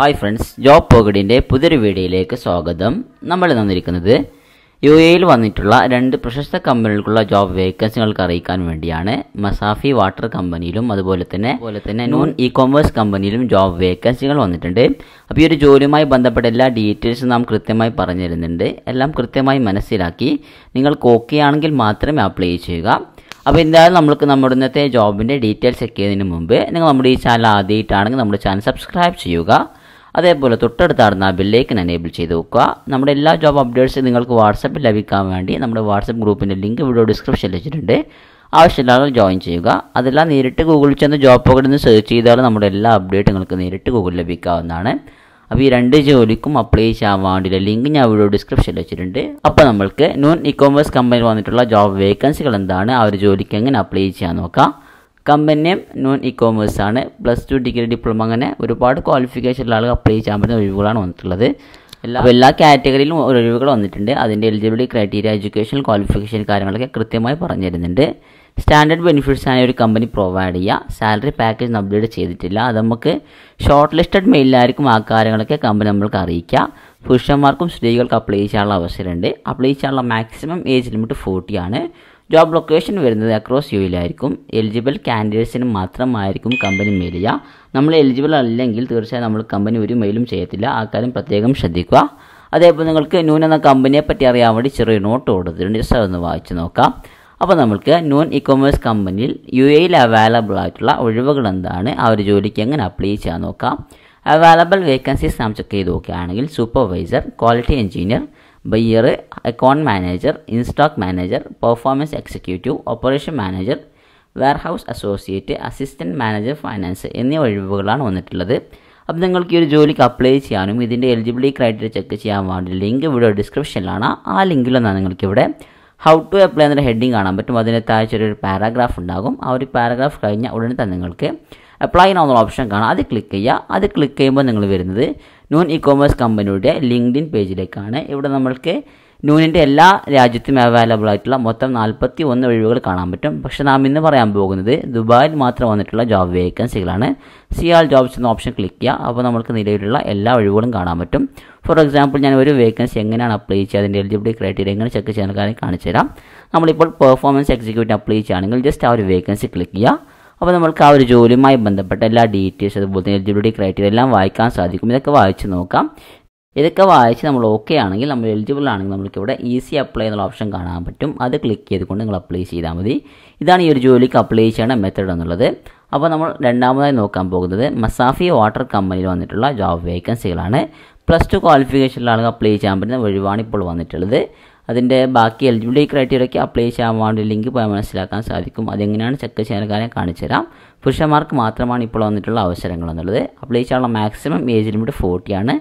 hi friends job പോക്കറ്റിൻ്റെ പുതിയൊരു വീഡിയോയിലേക്ക് സ്വാഗതം നമ്മൾ തന്നിരിക്കുന്നത് യു എയിൽ വന്നിട്ടുള്ള രണ്ട് പ്രശസ്ത കമ്പനികൾക്കുള്ള ജോബ് വേക്കൻസികൾക്ക് അറിയിക്കാൻ വേണ്ടിയാണ് മസാഫി വാട്ടർ കമ്പനിയിലും അതുപോലെ തന്നെ അതുപോലെ തന്നെ നോൺ ഇ കോമേഴ്സ് കമ്പനിയിലും ജോബ് വേക്കൻസികൾ വന്നിട്ടുണ്ട് അപ്പോൾ ഈ ഒരു ജോലിയുമായി ബന്ധപ്പെട്ട എല്ലാ ഡീറ്റെയിൽസും നാം കൃത്യമായി പറഞ്ഞു തരുന്നുണ്ട് എല്ലാം കൃത്യമായി മനസ്സിലാക്കി നിങ്ങൾക്ക് ഓക്കെ ആണെങ്കിൽ മാത്രമേ അപ്ലൈ ചെയ്യുക അപ്പോൾ എന്തായാലും നമുക്ക് നമ്മുടെ ഇന്നത്തെ ജോബിൻ്റെ ഡീറ്റെയിൽസ് ചെക്ക് ചെയ്യുന്നതിന് മുമ്പ് നിങ്ങൾ നമ്മുടെ ഈ ചാനൽ ആദ്യമായിട്ടാണെങ്കിൽ നമ്മുടെ ചാനൽ സബ്സ്ക്രൈബ് ചെയ്യുക അതേപോലെ തൊട്ടടുത്ത് ആടുന്ന ആ എനേബിൾ ചെയ്ത് വെക്കുക നമ്മുടെ എല്ലാ ജോബ് അപ്ഡേറ്റ്സും നിങ്ങൾക്ക് വാട്സപ്പിൽ ലഭിക്കാൻ വേണ്ടി നമ്മുടെ വാട്സപ്പ് ഗ്രൂപ്പിൻ്റെ ലിങ്ക് വീഡിയോ ഡിസ്ക്രിപ്ഷനിൽ വെച്ചിട്ടുണ്ട് ആവശ്യമില്ലാതെ ജോയിൻ ചെയ്യുക അതെല്ലാം നേരിട്ട് ഗൂഗിളിൽ ചെന്ന് ജോബ് പോക്കറ്റിൽ നിന്ന് സെർച്ച് ചെയ്താൽ നമ്മുടെ എല്ലാ അപ്ഡേറ്റും നിങ്ങൾക്ക് നേരിട്ട് ഗൂഗിളിൽ ലഭിക്കാവുന്നതാണ് അപ്പോൾ ഈ രണ്ട് ജോലിക്കും അപ്ലൈ ചെയ്യാൻ വേണ്ടിയിട്ട് ലിങ്ക് ഞാൻ വീഡിയോ ഡിസ്ക്രിപ്ഷനിൽ വെച്ചിട്ടുണ്ട് അപ്പോൾ നമ്മൾക്ക് നോൺ ഇ കോമേഴ്സ് കമ്പനിയിൽ വന്നിട്ടുള്ള ജോബ് വേക്കൻസികൾ എന്താണ് ആ ഒരു ജോലിക്ക് എങ്ങനെ അപ്ലൈ ചെയ്യാൻ നോക്കാം കമ്പന്യം നോൺ ഇ കോമേഴ്സ് ആണ് പ്ലസ് ടു ഡിഗ്രി ഡിപ്ലോമ അങ്ങനെ ഒരുപാട് ക്വാളിഫിക്കേഷനിലുള്ള ആളുകൾ അപ്ലൈ ചെയ്യാൻ പറ്റുന്ന ഒഴിവുകളാണ് വന്നിട്ടുള്ളത് എല്ലാ എല്ലാ കാറ്റഗറിയിലും ഒഴിവുകൾ വന്നിട്ടുണ്ട് അതിൻ്റെ എലിജിബിലിറ്റി ക്രൈറ്റീരിയ എഡ്യൂക്കേഷൻ ക്വാളിഫിക്കേഷൻ കാര്യങ്ങളൊക്കെ കൃത്യമായി പറഞ്ഞു തരുന്നുണ്ട് സ്റ്റാൻഡേർഡ് ബെനിഫിറ്റ്സ് ആണ് ഒരു കമ്പനി പ്രൊവൈഡ് ചെയ്യുക സാലറി പാക്കേജ് അപ്ഡേറ്റ് ചെയ്തിട്ടില്ല അത് നമുക്ക് ഷോർട്ട് ലിസ്റ്റഡ് മെയിലായിരിക്കും ആ കാര്യങ്ങളൊക്കെ കമ്പനി നമ്മൾക്ക് അറിയിക്കുക പുരുഷന്മാർക്കും സ്ത്രീകൾക്ക് അപ്ലൈ ചെയ്യാനുള്ള അവസരമുണ്ട് അപ്ലൈ ചെയ്യാനുള്ള മാക്സിമം ഏജ് ലിമിറ്റ് ഫോർട്ടി ആണ് ജോബ് ലൊക്കേഷൻ വരുന്നത് അക്രോസ് യുയിലായിരിക്കും എലിജിബിൾ കാൻഡിഡേറ്റ്സിന് മാത്രമായിരിക്കും കമ്പനി മെയിൽ ചെയ്യുക നമ്മൾ എലിജിബിൾ അല്ലെങ്കിൽ തീർച്ചയായും നമ്മൾ കമ്പനി ഒരു മെയിലും ചെയ്യത്തില്ല ആ കാര്യം പ്രത്യേകം ശ്രദ്ധിക്കുക അതേപോലെ നിങ്ങൾക്ക് നൂൻ എന്ന കമ്പനിയെ പറ്റി അറിയാൻ വേണ്ടി ചെറിയ നോട്ട് കൊടുത്തിട്ടുണ്ട് ജസ്റ്റ് അതൊന്ന് വായിച്ചു നോക്കാം അപ്പോൾ നമ്മൾക്ക് നോൺ ഇ കൊമേഴ്സ് കമ്പനിയിൽ യു എയിൽ അവൈലബിൾ ആയിട്ടുള്ള ഒഴിവുകൾ എന്താണ് ആ ഒരു ജോലിക്ക് എങ്ങനെ അപ്ലൈ ചെയ്യാൻ നോക്കാം അവൈലബിൾ വേക്കൻസീസ് നാം ചെക്ക് ചെയ്ത് നോക്കുകയാണെങ്കിൽ supervisor quality engineer buyer account manager in stock manager performance executive operation manager warehouse associate assistant manager finance എന്നീ ഒഴിവുകളാണ് വന്നിട്ടുള്ളത് അപ്പോൾ നിങ്ങൾക്ക് ഈ ഒരു ജോലിക്ക് അപ്ലൈ ചെയ്യാനും ഇതിൻ്റെ എലിജിബിലിറ്റി ക്രൈറ്റീരിയ ചെക്ക് ചെയ്യാൻ വേണ്ടി ലിങ്ക് ഇവിടെ ഡിസ്ക്രിപ്ഷനിലാണ് ആ ലിങ്കിലൊന്നാണ് നിങ്ങൾക്കിവിടെ ഹൗ ടു അപ്ലൈ എന്നൊരു ഹെഡിങ് കാണാൻ പറ്റും അതിൻ്റെ താഴ്ച ഒരു പാരാഗ്രാഫ് ഉണ്ടാകും ആ ഒരു പാരാഗ്രാഫ് കഴിഞ്ഞാൽ ഉടനെ തന്നെ നിങ്ങൾക്ക് അപ്ലൈ ചെയ്യാവുന്ന ഓപ്ഷൻ കാണാം അത് ക്ലിക്ക് ചെയ്യുക അത് ക്ലിക്ക് ചെയ്യുമ്പോൾ നിങ്ങൾ വരുന്നത് നൂൻ ഇ കോമേഴ്സ് കമ്പനിയുടെ ലിങ്ക്ഡിൻ പേജിലേക്കാണ് ഇവിടെ നമ്മൾക്ക് നൂനിൻ്റെ എല്ലാ രാജ്യത്തും അവൈലബിൾ ആയിട്ടുള്ള മൊത്തം നാൽപ്പത്തി ഒന്ന് ഒഴിവുകൾ കാണാൻ പറ്റും പക്ഷെ നാം ഇന്ന് പറയാൻ പോകുന്നത് ദുബായിൽ മാത്രം വന്നിട്ടുള്ള ജോബ് വേക്കൻസികളാണ് ആൾ ജോബ്സ് എന്ന ഓപ്ഷൻ ക്ലിക്ക് ചെയ്യുക അപ്പോൾ നമുക്ക് നിലവിലുള്ള എല്ലാ ഒഴിവുകളും കാണാൻ പറ്റും ഫോർ എക്സാമ്പിൾ ഞാൻ ഒരു വേക്കൻസി എങ്ങനെയാണ് അപ്ലൈ ചെയ്യുക അതിൻ്റെ എലിജിബിലിറ്റി ക്രൈറ്റീരിയ എങ്ങനെ ചെക്ക് ചെയ്യാൻ കാണിച്ചു തരാം നമ്മളിപ്പോൾ പെർഫോമൻസ് എക്സിക്യൂട്ടീവ് അപ്ലൈ ചെയ്യുകയാണെങ്കിൽ ജസ്റ്റ് ആ ഒരു വേക്കൻസി ക്ലിക്ക് ചെയ്യുക അപ്പോൾ നമ്മൾക്ക് ആ ഒരു ജോലിയുമായി ബന്ധപ്പെട്ട എല്ലാ ഡീറ്റെയിൽസ് അതുപോലെ തന്നെ എലിജിബിലിറ്റി ക്രൈറ്റീരിയ എല്ലാം വായിക്കാൻ സാധിക്കും ഇതൊക്കെ വായിച്ച് നോക്കാം ഇതൊക്കെ വായിച്ച് നമ്മൾ ഓക്കെ ആണെങ്കിൽ നമ്മൾ എലിജിബിൾ ആണെങ്കിൽ നമ്മൾക്ക് ഇവിടെ ഈസി അപ്ലൈ എന്നുള്ള ഓപ്ഷൻ കാണാൻ പറ്റും അത് ക്ലിക്ക് ചെയ്തുകൊണ്ട് നിങ്ങൾ അപ്ലൈ ചെയ്താൽ മതി ഇതാണ് ഈ ഒരു ജോലിക്ക് അപ്ലൈ ചെയ്യുന്ന മെത്തേഡ് എന്നുള്ളത് അപ്പോൾ നമ്മൾ രണ്ടാമതായി നോക്കാൻ പോകുന്നത് മസാഫി വാട്ടർ കമ്പനിയിൽ വന്നിട്ടുള്ള ജോബ് വേക്കൻസികളാണ് പ്ലസ് ടു ക്വാളിഫിക്കേഷനിലാണ് അപ്ലൈ ചെയ്യാൻ പറ്റുന്ന ഒഴിവാണ് ഇപ്പോൾ വന്നിട്ടുള്ളത് അതിൻ്റെ ബാക്കി എലിജിബിലിറ്റി ക്രൈറ്റീരിയയ്ക്ക് അപ്ലൈ ചെയ്യാൻ വേണ്ടി ലിങ്ക് പോയി മനസ്സിലാക്കാൻ സാധിക്കും അതെങ്ങനെയാണ് ചെക്ക് കാണിച്ചു കാണിച്ചുതരാം പുരുഷന്മാർക്ക് മാത്രമാണ് ഇപ്പോൾ വന്നിട്ടുള്ള അവസരങ്ങൾ എന്നുള്ളത് അപ്ലൈ ചെയ്യാനുള്ള മാക്സിമം ഏജ് ലിമിറ്റ് ഫോർട്ടിയാണ്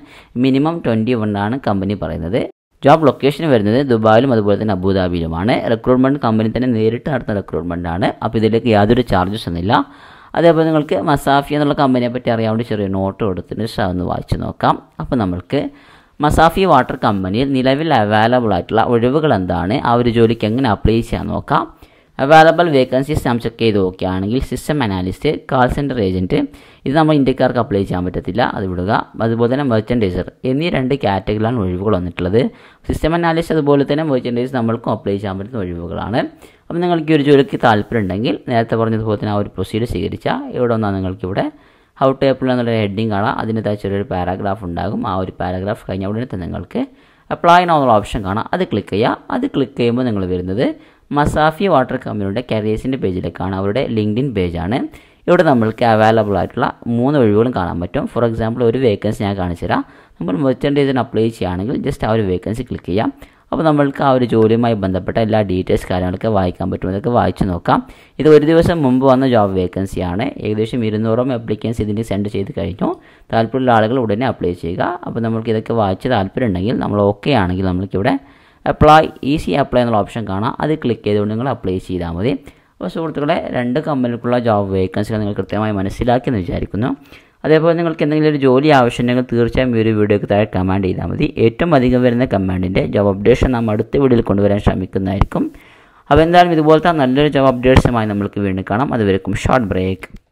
മിനിമം ട്വൻറ്റി വൺ ആണ് കമ്പനി പറയുന്നത് ജോബ് ലൊക്കേഷൻ വരുന്നത് ദുബായിലും അതുപോലെ തന്നെ അബുദാബിയിലുമാണ് റിക്രൂട്ട്മെൻറ്റ് കമ്പനി തന്നെ നേരിട്ട് നടത്തുന്ന റിക്രൂട്ട്മെൻ്റ് ആണ് അപ്പോൾ ഇതിലേക്ക് യാതൊരു ചാർജസ് ഒന്നുമില്ല അതേപോലെ നിങ്ങൾക്ക് മസാഫി എന്നുള്ള കമ്പനിയെ പറ്റി അറിയാവുന്ന ചെറിയ നോട്ട് കൊടുത്തിട്ട് ഒന്ന് വായിച്ചു നോക്കാം അപ്പോൾ നമ്മൾക്ക് മസാഫി വാട്ടർ കമ്പനിയിൽ നിലവിൽ അവൈലബിൾ ആയിട്ടുള്ള ഒഴിവുകൾ എന്താണ് ആ ഒരു ജോലിക്ക് എങ്ങനെ അപ്ലൈ ചെയ്യാൻ നോക്കാം അവൈലബിൾ വേക്കൻസീസ് നാം ചെക്ക് ചെയ്ത് നോക്കുകയാണെങ്കിൽ system analyst call centre agent ഇത് നമ്മൾ ഇന്ത്യക്കാർക്ക് അപ്ലൈ ചെയ്യാൻ പറ്റത്തില്ല അത് വിടുക അതുപോലെ തന്നെ മെർച്ചൻറ്റൈസർ എന്നീ രണ്ട് കാറ്റഗറിയിലാണ് ഒഴിവുകൾ വന്നിട്ടുള്ളത് സിസ്റ്റം അനാലിസ്റ്റ് അതുപോലെ തന്നെ മെർച്ചൻറ്റൈസ് നമ്മൾക്കും അപ്ലൈ ചെയ്യാൻ പറ്റുന്ന ഒഴിവുകളാണ് അപ്പോൾ നിങ്ങൾക്ക് ഈ ഒരു ജോലിക്ക് താല്പര്യം ഉണ്ടെങ്കിൽ നേരത്തെ പറഞ്ഞതുപോലെ തന്നെ ആ ഒരു പ്രൊസീഡ് സ്വീകരിച്ചാൽ ഇവിടെ വന്നാൽ നിങ്ങൾക്കിവിടെ ഹൗ ടു അപ്ലൈ എന്നുള്ളൊരു ഹെഡിങ് കാണാം അതിന് താഴെ ചെറിയൊരു പാരാഗ്രാഫ് ഉണ്ടാകും ആ ഒരു പാരാഗ്രാഫ് കഴിഞ്ഞ ഉടനെ തന്നെ നിങ്ങൾക്ക് അപ്ലൈ എന്നുള്ള ഓപ്ഷൻ കാണാം അത് ക്ലിക്ക് ചെയ്യാം അത് ക്ലിക്ക് ചെയ്യുമ്പോൾ നിങ്ങൾ വരുന്നത് മസാഫി വാട്ടർ കമ്പനിയുടെ കരിയേഴ്സിൻ്റെ പേജിലേക്കാണ് അവരുടെ ലിങ്ക്ഡിൻ പേജാണ് ഇവിടെ നമ്മൾക്ക് അവൈലബിൾ ആയിട്ടുള്ള മൂന്ന് ഒഴിവുകളും കാണാൻ പറ്റും ഫോർ എക്സാമ്പിൾ ഒരു വേക്കൻസി ഞാൻ കാണിച്ചു തരാം നമ്മൾ മെർച്ചൻഡൈസിന് അപ്ലൈ ചെയ്യുകയാണെങ്കിൽ ജസ്റ്റ് ആ ഒരു വേക്കൻസി ക്ലിക്ക് ചെയ്യാം അപ്പോൾ നമ്മൾക്ക് ആ ഒരു ജോലിയുമായി ബന്ധപ്പെട്ട എല്ലാ ഡീറ്റെയിൽസ് കാര്യങ്ങളൊക്കെ വായിക്കാൻ പറ്റും അതൊക്കെ വായിച്ചു നോക്കാം ഇത് ഒരു ദിവസം മുമ്പ് വന്ന ജോബ് വേക്കൻസിയാണ് ഏകദേശം ഇരുന്നൂറോളം അപ്ലിക്കൻസ് ഇതിന് സെൻഡ് ചെയ്ത് കഴിഞ്ഞു താല്പര്യമുള്ള ആളുകൾ ഉടനെ അപ്ലൈ ചെയ്യുക അപ്പോൾ നമ്മൾക്ക് ഇതൊക്കെ വായിച്ച് താല്പര്യം ഉണ്ടെങ്കിൽ നമ്മൾ ഓക്കെ ആണെങ്കിൽ നമ്മൾക്കിവിടെ അപ്ലൈ ഈസി അപ്ലൈ എന്നുള്ള ഓപ്ഷൻ കാണാം അത് ക്ലിക്ക് ചെയ്തുകൊണ്ട് നിങ്ങൾ അപ്ലൈ ചെയ്താൽ മതി അപ്പോൾ സുഹൃത്തുക്കളെ രണ്ട് കമ്പനിക്കുള്ള ജോബ് വേക്കൻസികൾ നിങ്ങൾ കൃത്യമായി മനസ്സിലാക്കിയെന്ന് വിചാരിക്കുന്നു അതേപോലെ നിങ്ങൾക്ക് എന്തെങ്കിലും ഒരു ജോലി ആവശ്യമുണ്ടെങ്കിൽ തീർച്ചയായും ഈ ഒരു വീഡിയോക്ക് താഴെ കമാൻഡ് ചെയ്താൽ മതി ഏറ്റവും അധികം വരുന്ന കമാൻഡിൻ്റെ ജോബ് അപ്ഡേഷൻ നാം അടുത്ത വീഡിയോയിൽ കൊണ്ടുവരാൻ ശ്രമിക്കുന്നതായിരിക്കും അപ്പോൾ എന്തായാലും ഇതുപോലത്തെ നല്ലൊരു ജോബ് അപ്ഡേഷനുമായി നമ്മൾക്ക് വീണ്ടും കാണാം അതുവരെക്കും ഷോർട്ട് ബ്രേക്ക്